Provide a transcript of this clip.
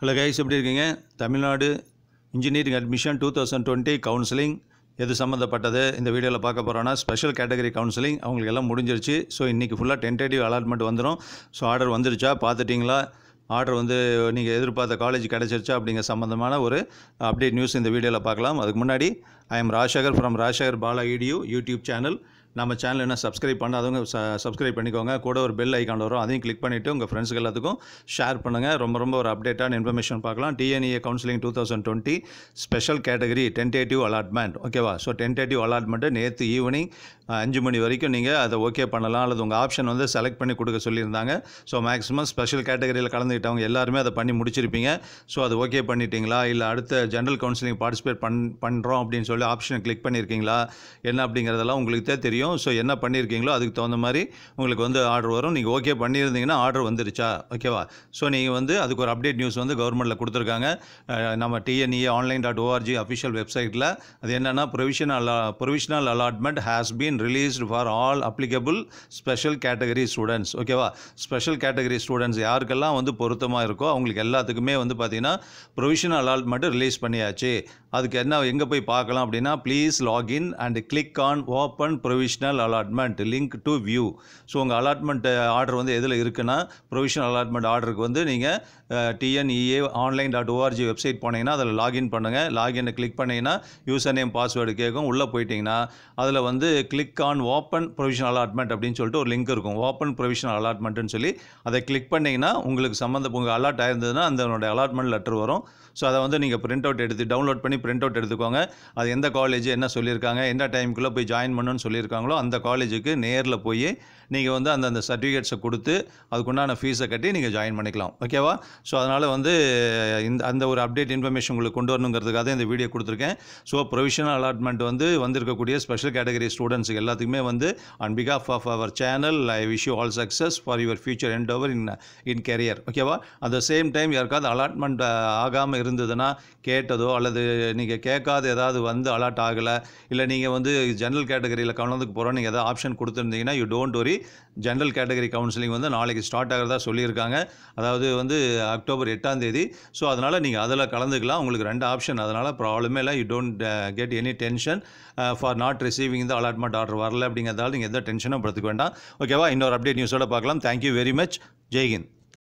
hello guys எப்படி இருக்கீங்க Tamil Nadu engineering admission two thousand twenty counselling எது சம்மந்தப்பட்டது இந்த வீடியோவில் பார்க்க போகிறோன்னா ஸ்பெஷல் கேட்டகரி கவுன்சிலிங் அவங்களுக்கு எல்லாம் முடிஞ்சிருச்சு ஸோ இன்றைக்கி ஃபுல்லாக டென்டேட்டிவ் அலாட்மெண்ட் வந்துடும் ஸோ ஆர்டர் வந்துருச்சா பார்த்துட்டிங்களா ஆர்டர் வந்து நீங்கள் எதிர்பார்த்த காலேஜ் கிடச்சிருச்சா அப்படிங்கிற சம்மந்தமான ஒரு அப்டேட் நியூஸ் இந்த வீடியோவில் பார்க்கலாம் அதுக்கு முன்னாடி I am Rajasekar from Rajasekar Bala EDU YouTube channel நம்ம சேனல் என்ன சப்ஸ்கிரைப் பண்ணாதவங்க சப்ஸ்கிரைப் பண்ணிக்கோங்க கூட ஒரு பெல் ஐக்கான் வரும் அதையும் கிளிக் பண்ணிவிட்டு உங்கள் ஃப்ரெண்ட்ஸ்க்கு எல்லாத்துக்கும் ஷேர் பண்ணுங்கள் ரொம்ப ரொம்ப ஒரு அப்டேட்டான இன்ஃபர்மேஷன் பார்க்கலாம் TNA counselling two thousand twenty special category tentative allotment ஓகேவா ஸோ டென்டேட்டிவ் அலாட்மெண்ட்டு நேற்று ஈவினிங் அஞ்சு மணி வரைக்கும் நீங்கள் அதை ஓகே பண்ணலாம் அல்லது உங்கள் ஆப்ஷன் வந்து செலக்ட் பண்ணி கொடுக்க சொல்லியிருந்தாங்க ஸோ மேக்ஸிமம் ஸ்பெஷல் கேட்டகரியில் கலந்துக்கிட்டவங்க எல்லாருமே அதை பண்ணி முடிச்சிருப்பீங்க ஸோ அது ஓகே பண்ணிட்டீங்களா இல்லை அடுத்த ஜென்ரல் கவுன்சிலிங் பார்ட்டிசிபேட் பண் பண்ணுறோம் அப்படின்னு சொல்லி ஆப்ஷனை கிளிக் பண்ணியிருக்கீங்களா என்ன அப்படிங்கிறதெல்லாம் தான் தெரியும் தெரியும் ஸோ என்ன பண்ணியிருக்கீங்களோ அதுக்கு தகுந்த மாதிரி உங்களுக்கு வந்து ஆர்டர் வரும் நீங்கள் ஓகே பண்ணியிருந்தீங்கன்னா ஆர்டர் வந்துருச்சா ஓகேவா ஸோ நீங்கள் வந்து அதுக்கு ஒரு அப்டேட் நியூஸ் வந்து கவர்மெண்ட்டில் கொடுத்துருக்காங்க நம்ம TNEA online dot ORG official வெப்சைட்டில் அது என்னென்னா ப்ரொவிஷனல் அலா provisional allotment has been released for all applicable special category students ஓகேவா ஸ்பெஷல் கேட்டகரி ஸ்டூடெண்ட்ஸ் யாருக்கெல்லாம் வந்து பொருத்தமாக இருக்கோ அவங்களுக்கு எல்லாத்துக்குமே வந்து பார்த்திங்கன்னா ப்ரொவிஷனல் அலாட்மெண்ட்டு ரிலீஸ் பண்ணியாச்சு அதுக்கு என்ன எங்கே போய் பார்க்கலாம் அப்படின்னா please login and click on open provisional allotment link to view so உங்கள் அலாட்மெண்ட் ஆர்டர் வந்து எதில் இருக்குன்னா ப்ரொவிஷனல் அலாட்மெண்ட் ஆர்டருக்கு வந்து நீங்கள் TNEA online dot ORG website போனீங்கன்னா அதில் லாகின் பண்ணுங்கள் லாகினை கிளிக் பண்ணிங்கன்னா யூசர் நேம் பாஸ்வேர்டு கேட்கும் உள்ளே போயிட்டிங்கன்னா அதில் வந்து click on open provisional allotment அப்படின்னு சொல்லிட்டு ஒரு லிங்க் இருக்கும் ஓப்பன் ப்ரொவிஷனல் அலாட்மெண்ட்டுன்னு சொல்லி அதை கிளிக் பண்ணிங்கன்னா உங்களுக்கு சம்மந்த உங்கள் அலாட் ஆயிருந்ததுன்னா அந்த அலாட்மெண்ட் லெட்டர் வரும் ஸோ அதை வந்து நீங்கள் பிரிண்ட் அவுட் எடுத்து டவுன்லோட் பண்ணி பிரிண்ட் அவுட் எடுத்துக்கோங்க அது எந்த காலேஜ் என்ன சொல்லியிருக்காங்க எந்த டைமுக்குள்ளே போய் ஜாயின் பண்ணணும்னு சொல்லியிருக்காங்களோ அந்த காலேஜுக்கு நேரில் போய் நீங்கள் வந்து அந்த அந்த சர்டிஃபிகேட்ஸை கொடுத்து அதுக்குண்டான ஃபீஸை கட்டி நீங்கள் ஜாயின் பண்ணிக்கலாம் ஓகேவா ஸோ அதனால் வந்து இந்த அந்த ஒரு அப்டேட் இன்ஃபர்மேஷன் உங்களுக்கு கொண்டு வரணுங்கிறதுக்காக இந்த வீடியோ கொடுத்துருக்கேன் ஸோ ப்ரொவிஷனல் அலாட்மெண்ட் வந்து வந்திருக்கக்கூடிய ஸ்பெஷல் கேட்டகரி ஸ்டூடெண்ட்ஸுக்கு எல்லாத்துக்குமே வந்து அண்ட் பிகாஃப் of our channel I wish you all success for your future and over in in career ஓகேவா அட் த சேம் டைம் யாருக்காவது அலாட்மெண்ட் ஆகாமல் இருந்ததுன்னா கேட்டதோ அல்லது நீங்கள் கேட்காத ஏதாவது வந்து அலாட் ஆகலை இல்லை நீங்கள் வந்து ஜென்ரல் கேட்டகரியில் கலந்துக்கு போகிறோம் நீங்கள் ஏதாவது ஆப்ஷன் கொடுத்துருந்தீங்கன்னா you don't worry general category counselling வந்து நாளைக்கு ஸ்டார்ட் ஆகிறதா சொல்லியிருக்காங்க அதாவது வந்து அக்டோபர் எட்டாம் தேதி ஸோ அதனால் நீங்கள் அதில் கலந்துக்கலாம் உங்களுக்கு ரெண்டு ஆப்ஷன் அதனால் ப்ராப்ளமே இல்லை you don't get any tension for not receiving இந்த அலாட்மெண்ட் ஆர்டர் வரல அப்படிங்கிறதால நீங்கள் எந்த டென்ஷனும் படுத்துக்க வேண்டாம் ஓகேவா இன்னொரு அப்டேட் நியூஸோட பார்க்கலாம் தேங்க்யூ வெரி மச் ஜெய்ஹிந்த்